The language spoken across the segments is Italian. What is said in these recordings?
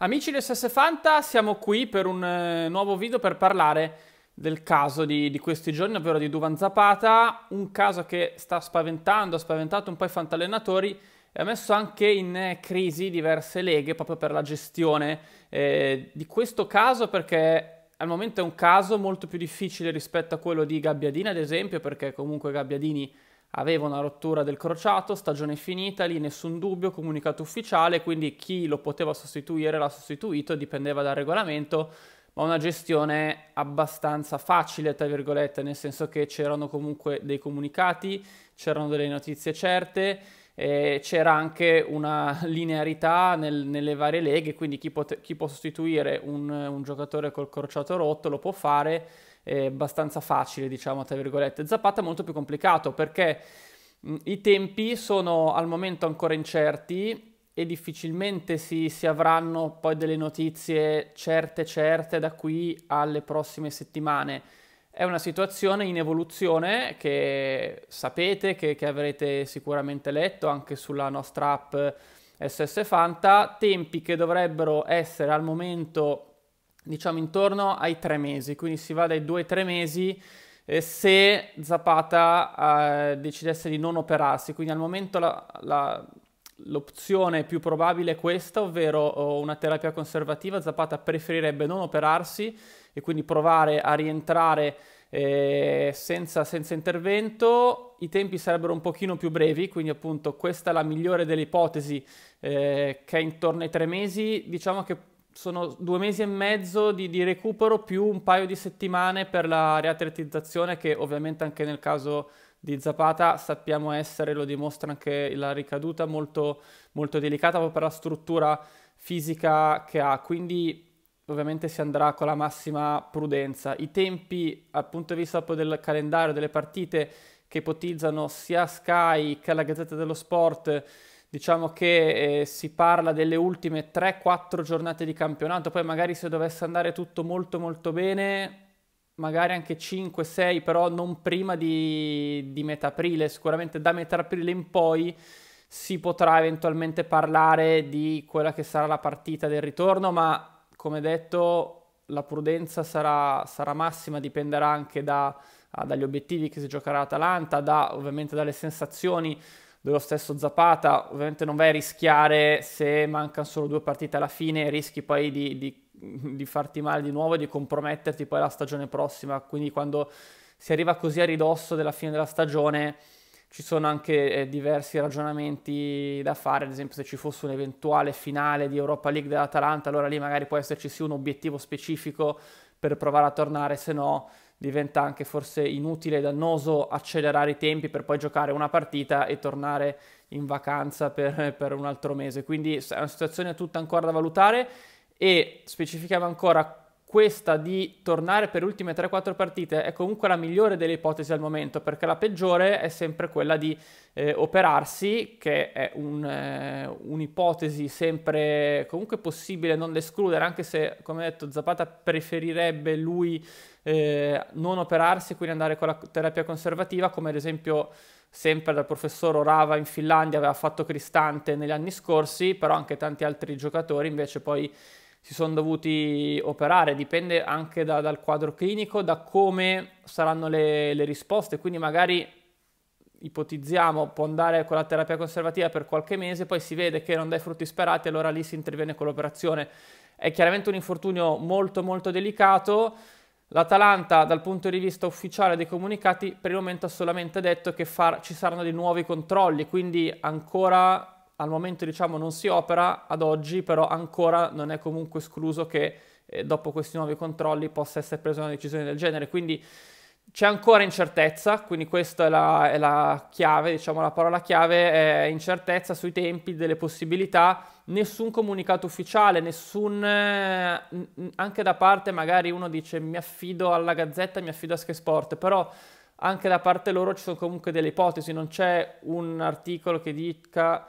Amici di SS Fanta, siamo qui per un eh, nuovo video per parlare del caso di, di, questi giorni, ovvero di Duvan Zapata, un caso che sta spaventando, ha spaventato un po' i fantallenatori e ha messo anche in eh, crisi diverse leghe proprio per la gestione eh, di questo caso perché al momento è un caso molto più difficile rispetto a quello di Gabbiadini ad esempio perché comunque Gabbiadini aveva una rottura del crociato, stagione finita, lì nessun dubbio, comunicato ufficiale, quindi chi lo poteva sostituire l'ha sostituito, dipendeva dal regolamento, ma una gestione abbastanza facile, tra virgolette, nel senso che c'erano comunque dei comunicati, c'erano delle notizie certe, c'era anche una linearità nel, nelle varie leghe, quindi chi, pote- chi può sostituire un, un giocatore col crociato rotto lo può fare, eh, abbastanza facile, diciamo, tra virgolette. Zapata è molto più complicato perché mh, mm, i tempi sono al momento ancora incerti e difficilmente si, si, avranno poi delle notizie certe certe da qui alle prossime settimane. È una situazione in evoluzione che sapete, che, che avrete sicuramente letto anche sulla nostra app SS Fanta, tempi che dovrebbero essere al momento diciamo intorno ai tre mesi, quindi si va dai due ai tre mesi eh, se Zapata eh, decidesse di non operarsi, quindi al momento la, la, l'opzione più probabile è questa, ovvero oh, una terapia conservativa, Zapata preferirebbe non operarsi e quindi provare a rientrare eh, senza, senza, intervento, i tempi sarebbero un pochino più brevi, quindi appunto questa è la migliore delle ipotesi eh, che è intorno ai tre mesi, diciamo che sono due mesi e mezzo di, di, recupero più un paio di settimane per la riatletizzazione che ovviamente anche nel caso di Zapata sappiamo essere, lo dimostra anche la ricaduta, molto, molto delicata proprio per la struttura fisica che ha. Quindi ovviamente si andrà con la massima prudenza. I tempi, dal punto di vista del calendario delle partite che ipotizzano sia Sky che la Gazzetta dello Sport, Diciamo che eh, si parla delle ultime 3-4 giornate di campionato, poi magari se dovesse andare tutto molto molto bene, magari anche 5-6, però non prima di, di metà aprile, sicuramente da metà aprile in poi si potrà eventualmente parlare di quella che sarà la partita del ritorno, ma come detto la prudenza sarà, sarà massima, dipenderà anche da, ah, dagli obiettivi che si giocherà Atalanta, da, ovviamente dalle sensazioni dello stesso Zapata, ovviamente non vai a rischiare se mancano solo due partite alla fine, rischi poi di, di, di farti male di nuovo e di comprometterti poi la stagione prossima, quindi quando si arriva così a ridosso della fine della stagione ci sono anche eh, diversi ragionamenti da fare, ad esempio se ci fosse un eventuale finale di Europa League dell'Atalanta, allora lì magari può esserci sì un obiettivo specifico per provare a tornare, se no diventa anche forse inutile e dannoso accelerare i tempi per poi giocare una partita e tornare in vacanza per, per un altro mese. Quindi è una situazione tutta ancora da valutare e specifichiamo ancora questa di tornare per ultime 3-4 partite è comunque la migliore delle ipotesi al momento, perché la peggiore è sempre quella di eh, operarsi, che è un, eh, un'ipotesi sempre comunque possibile non da escludere, anche se, come detto, Zapata preferirebbe lui eh, non operarsi, quindi andare con la terapia conservativa, come ad esempio sempre dal professor Orava in Finlandia aveva fatto Cristante negli anni scorsi, però anche tanti altri giocatori invece poi si sono dovuti operare, dipende anche da, dal quadro clinico, da come saranno le, le risposte, quindi magari ipotizziamo può andare con la terapia conservativa per qualche mese, poi si vede che non dà i frutti sperati, allora lì si interviene con l'operazione. È chiaramente un infortunio molto molto delicato. L'Atalanta dal punto di vista ufficiale dei comunicati per il momento ha solamente detto che far, ci saranno dei nuovi controlli, quindi ancora al momento diciamo non si opera ad oggi, però ancora non è comunque escluso che eh, dopo questi nuovi controlli possa essere presa una decisione del genere. Quindi c'è ancora incertezza, quindi questa è la, è la, chiave, diciamo la parola chiave è incertezza sui tempi, delle possibilità, nessun comunicato ufficiale, nessun, eh, anche da parte magari uno dice mi affido alla Gazzetta, mi affido a Sky Sport, però anche da parte loro ci sono comunque delle ipotesi, non c'è un articolo che dica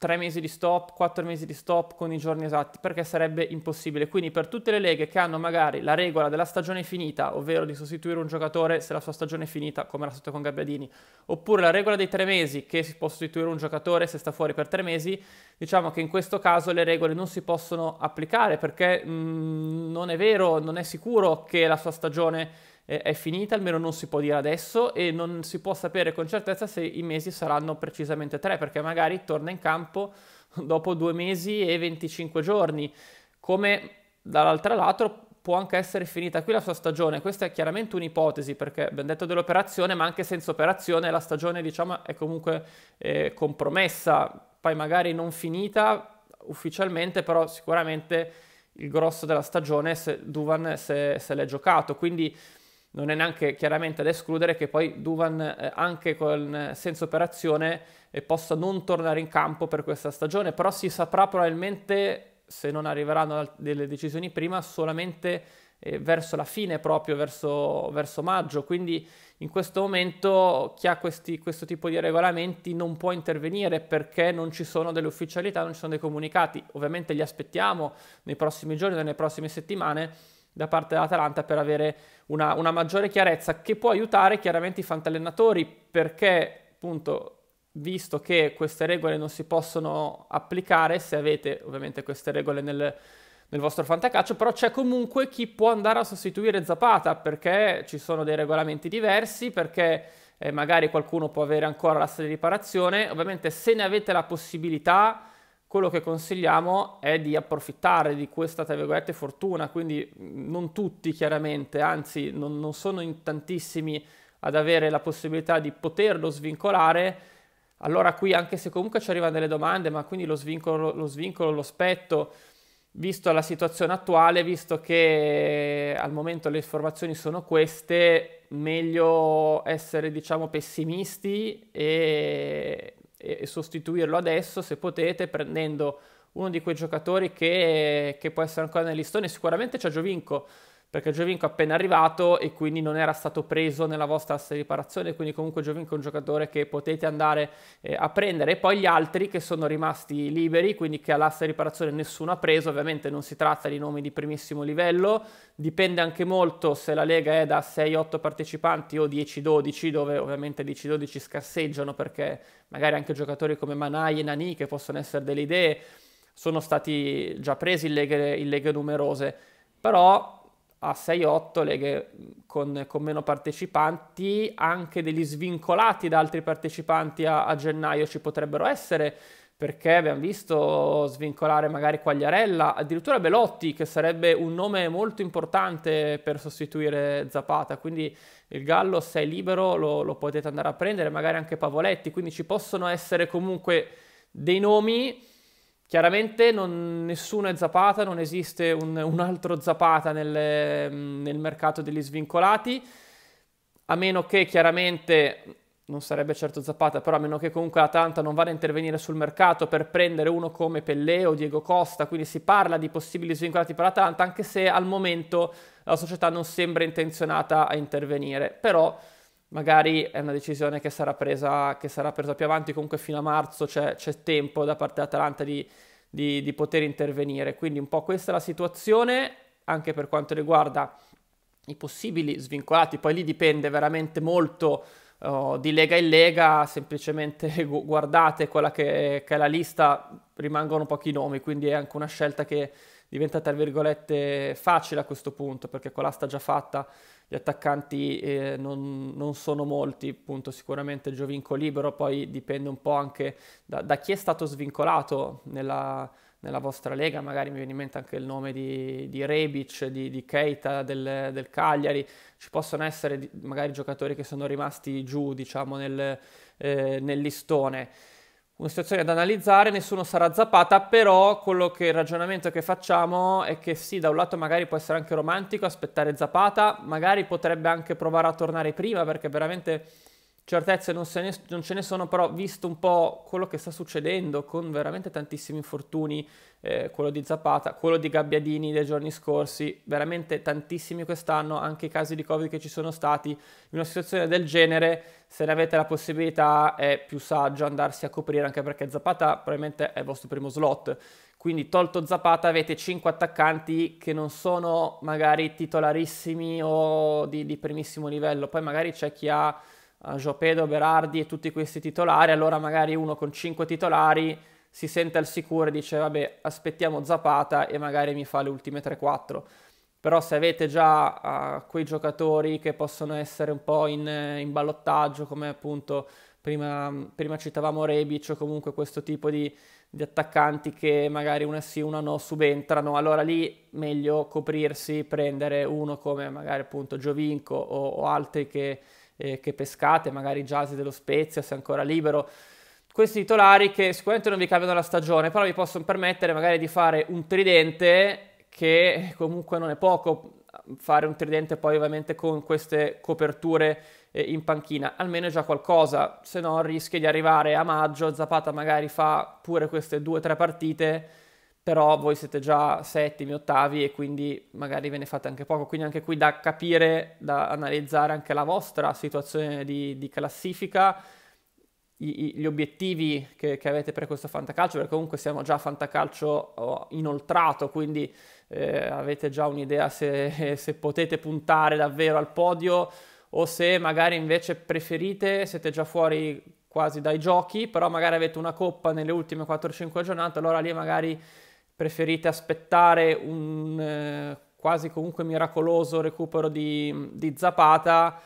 tre mesi di stop, quattro mesi di stop con i giorni esatti, perché sarebbe impossibile. Quindi per tutte le leghe che hanno magari la regola della stagione finita, ovvero di sostituire un giocatore se la sua stagione è finita, come era stato con Gabbiadini, oppure la regola dei tre mesi che si può sostituire un giocatore se sta fuori per tre mesi, diciamo che in questo caso le regole non si possono applicare perché mh, mm, non è vero, non è sicuro che la sua stagione è finita, almeno non si può dire adesso e non si può sapere con certezza se i mesi saranno precisamente tre, perché magari torna in campo dopo due mesi e 25 giorni, come dall'altro lato può anche essere finita qui la sua stagione. Questa è chiaramente un'ipotesi perché abbiamo detto dell'operazione, ma anche senza operazione la stagione diciamo, è comunque eh, compromessa, poi magari non finita ufficialmente, però sicuramente il grosso della stagione se Duvan se, se l'è giocato. Quindi non è neanche chiaramente da escludere che poi Duvan eh, anche con, eh, senza operazione eh, possa non tornare in campo per questa stagione, però si saprà probabilmente, se non arriveranno delle decisioni prima, solamente eh, verso la fine proprio, verso, verso, maggio, quindi in questo momento chi ha questi, questo tipo di regolamenti non può intervenire perché non ci sono delle ufficialità, non ci sono dei comunicati, ovviamente li aspettiamo nei prossimi giorni, nelle prossime settimane, da parte dell'Atalanta per avere una, una maggiore chiarezza che può aiutare chiaramente i fantallenatori perché appunto visto che queste regole non si possono applicare se avete ovviamente queste regole nel, nel vostro fantacaccio, però c'è comunque chi può andare a sostituire Zapata perché ci sono dei regolamenti diversi, perché eh, magari qualcuno può avere ancora la sede di riparazione. Ovviamente se ne avete la possibilità quello che consigliamo è di approfittare di questa, tra virgolette, fortuna, quindi mm, non tutti chiaramente, anzi non, non sono in tantissimi ad avere la possibilità di poterlo svincolare, allora qui anche se comunque ci arrivano delle domande, ma quindi lo svincolo, lo svincolo, lo spetto, visto la situazione attuale, visto che al momento le informazioni sono queste, meglio essere diciamo pessimisti e, e, e sostituirlo adesso se potete prendendo uno di quei giocatori che, che può essere ancora nel listone. Sicuramente c'è Giovinco perché Giovinco è appena arrivato e quindi non era stato preso nella vostra assa di riparazione, quindi comunque Giovinco è un giocatore che potete andare eh, a prendere. E poi gli altri che sono rimasti liberi, quindi che all'asta di riparazione nessuno ha preso, ovviamente non si tratta di nomi di primissimo livello, dipende anche molto se la Lega è da 6-8 partecipanti o 10-12, dove ovviamente 10-12 scarseggiano perché magari anche giocatori come Manai e Nani, che possono essere delle idee, sono stati già presi in leghe, in leghe numerose. Però a 6-8 leghe con, con, meno partecipanti, anche degli svincolati da altri partecipanti a, a gennaio ci potrebbero essere, perché abbiamo visto svincolare magari Quagliarella, addirittura Belotti che sarebbe un nome molto importante per sostituire Zapata, quindi il Gallo se è libero lo, lo potete andare a prendere, magari anche Pavoletti, quindi ci possono essere comunque dei nomi Chiaramente non, nessuno è Zapata, non esiste un, un altro Zapata nelle, nel mercato degli svincolati, a meno che chiaramente, non sarebbe certo Zapata, però a meno che comunque l'Atalanta non vada a intervenire sul mercato per prendere uno come Pellè o Diego Costa, quindi si parla di possibili svincolati per l'Atalanta, anche se al momento la società non sembra intenzionata a intervenire. Però magari è una decisione che sarà presa, che sarà presa più avanti, comunque fino a marzo c'è, c'è tempo da parte dell'Atalanta di, di, di, poter intervenire. Quindi un po' questa è la situazione anche per quanto riguarda i possibili svincolati, poi lì dipende veramente molto uh, di lega in lega, semplicemente guardate quella che, che è la lista, rimangono pochi nomi, quindi è anche una scelta che diventa tra virgolette facile a questo punto perché quella sta già fatta gli attaccanti eh, non, non, sono molti, appunto sicuramente Giovinco libero, poi dipende un po' anche da, da chi è stato svincolato nella, nella, vostra lega, magari mi viene in mente anche il nome di, di Rebic, di, di Keita, del, del, Cagliari, ci possono essere magari giocatori che sono rimasti giù diciamo nel, eh, nel listone una situazione da analizzare, nessuno sarà Zapata, però quello che il ragionamento che facciamo è che sì, da un lato magari può essere anche romantico aspettare Zapata, magari potrebbe anche provare a tornare prima perché veramente certezze non, ne, non, ce ne sono, però visto un po' quello che sta succedendo con veramente tantissimi infortuni, eh, quello di Zapata, quello di Gabbiadini dei giorni scorsi, veramente tantissimi quest'anno, anche i casi di Covid che ci sono stati, in una situazione del genere, se ne avete la possibilità è più saggio andarsi a coprire, anche perché Zapata probabilmente è il vostro primo slot, quindi tolto Zapata avete 5 attaccanti che non sono magari titolarissimi o di, di primissimo livello, poi magari c'è chi ha uh, Giopedo, Berardi e tutti questi titolari, allora magari uno con 5 titolari si sente al sicuro e dice vabbè aspettiamo Zapata e magari mi fa le ultime 3-4. Però se avete già uh, quei giocatori che possono essere un po' in, eh, in ballottaggio, come appunto prima, prima citavamo Rebic o comunque questo tipo di, di attaccanti che magari una sì, una no, subentrano, allora lì meglio coprirsi, prendere uno come magari appunto Giovinco o, o altri che eh, che pescate, magari Giasi dello Spezia se ancora libero. Questi titolari che sicuramente non vi cambiano la stagione, però vi possono permettere magari di fare un tridente che comunque non è poco, fare un tridente poi ovviamente con queste coperture eh, in panchina, almeno è già qualcosa, se no rischi di arrivare a maggio, Zapata magari fa pure queste due o tre partite però voi siete già settimi, ottavi e quindi magari ve ne fate anche poco. Quindi anche qui da capire, da analizzare anche la vostra situazione di, di classifica, gli obiettivi che, che, avete per questo fantacalcio, perché comunque siamo già fantacalcio inoltrato, quindi eh, avete già un'idea se, se potete puntare davvero al podio o se magari invece preferite, siete già fuori quasi dai giochi, però magari avete una coppa nelle ultime 4-5 giornate, allora lì magari preferite aspettare un eh, quasi comunque miracoloso recupero di, di, Zapata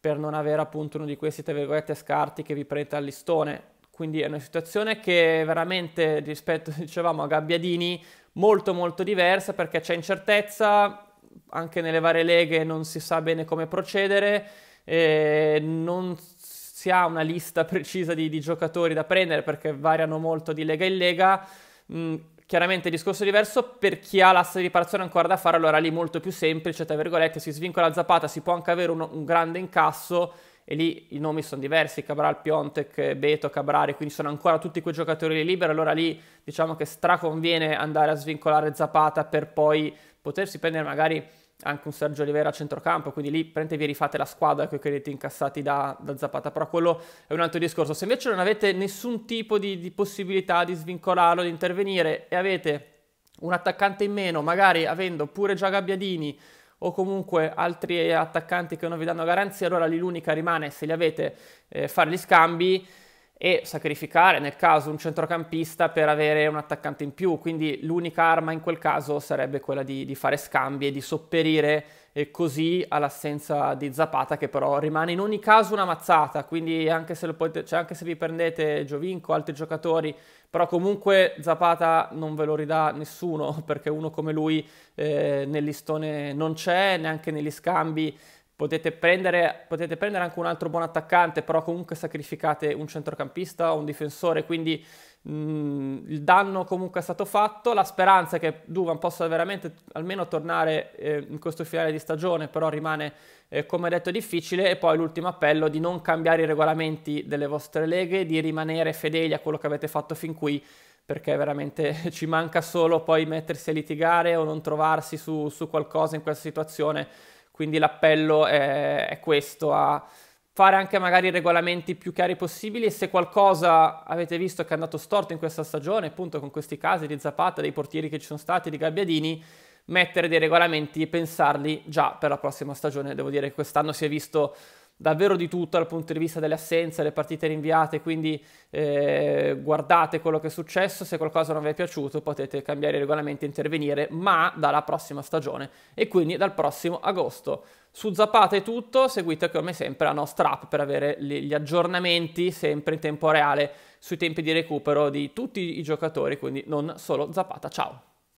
per non avere appunto uno di questi tra virgolette scarti che vi prende al listone. Quindi è una situazione che veramente rispetto, dicevamo, a Gabbiadini molto molto diversa perché c'è incertezza, anche nelle varie leghe non si sa bene come procedere, eh, non si ha una lista precisa di, di, giocatori da prendere perché variano molto di lega in lega. Mh, mm, Chiaramente il discorso è diverso per chi ha l'asse di riparazione ancora da fare, allora lì molto più semplice, tra virgolette, si svincola Zapata, si può anche avere un, un grande incasso e lì i nomi sono diversi, Cabral, Piontek, Beto, Cabrari, quindi sono ancora tutti quei giocatori liberi, allora lì diciamo che straconviene andare a svincolare Zapata per poi potersi prendere magari anche un Sergio Oliveira a centrocampo, quindi lì prendete e rifate la squadra con i crediti incassati da, da, Zapata, però quello è un altro discorso. Se invece non avete nessun tipo di, di possibilità di svincolarlo, di intervenire e avete un attaccante in meno, magari avendo pure già Gabbiadini o comunque altri attaccanti che non vi danno garanzie, allora lì l'unica rimane, se li avete, eh, fare gli scambi e sacrificare nel caso un centrocampista per avere un attaccante in più, quindi l'unica arma in quel caso sarebbe quella di, di fare scambi e di sopperire eh, così all'assenza di Zapata che però rimane in ogni caso una mazzata, quindi anche se, potete, cioè anche se vi prendete Giovinco, altri giocatori, però comunque Zapata non ve lo ridà nessuno perché uno come lui eh, nel listone non c'è, neanche negli scambi Potete prendere, potete prendere, anche un altro buon attaccante, però comunque sacrificate un centrocampista o un difensore, quindi mh, mm, il danno comunque è stato fatto. La speranza è che Duvan possa veramente almeno tornare eh, in questo finale di stagione, però rimane, eh, come detto, difficile. E poi l'ultimo appello di non cambiare i regolamenti delle vostre leghe, di rimanere fedeli a quello che avete fatto fin qui, perché veramente ci manca solo poi mettersi a litigare o non trovarsi su, su qualcosa in questa situazione quindi l'appello è, è questo, a fare anche magari i regolamenti più chiari possibili e se qualcosa avete visto che è andato storto in questa stagione, appunto con questi casi di Zapata, dei portieri che ci sono stati, di Gabbiadini, mettere dei regolamenti e pensarli già per la prossima stagione. Devo dire che quest'anno si è visto davvero di tutto dal punto di vista delle assenze, delle partite rinviate, quindi eh, guardate quello che è successo, se qualcosa non vi è piaciuto potete cambiare i regolamenti e intervenire, ma dalla prossima stagione e quindi dal prossimo agosto. Su Zapata è tutto, seguite come sempre la nostra app per avere gli aggiornamenti sempre in tempo reale sui tempi di recupero di tutti i giocatori, quindi non solo Zapata. Ciao!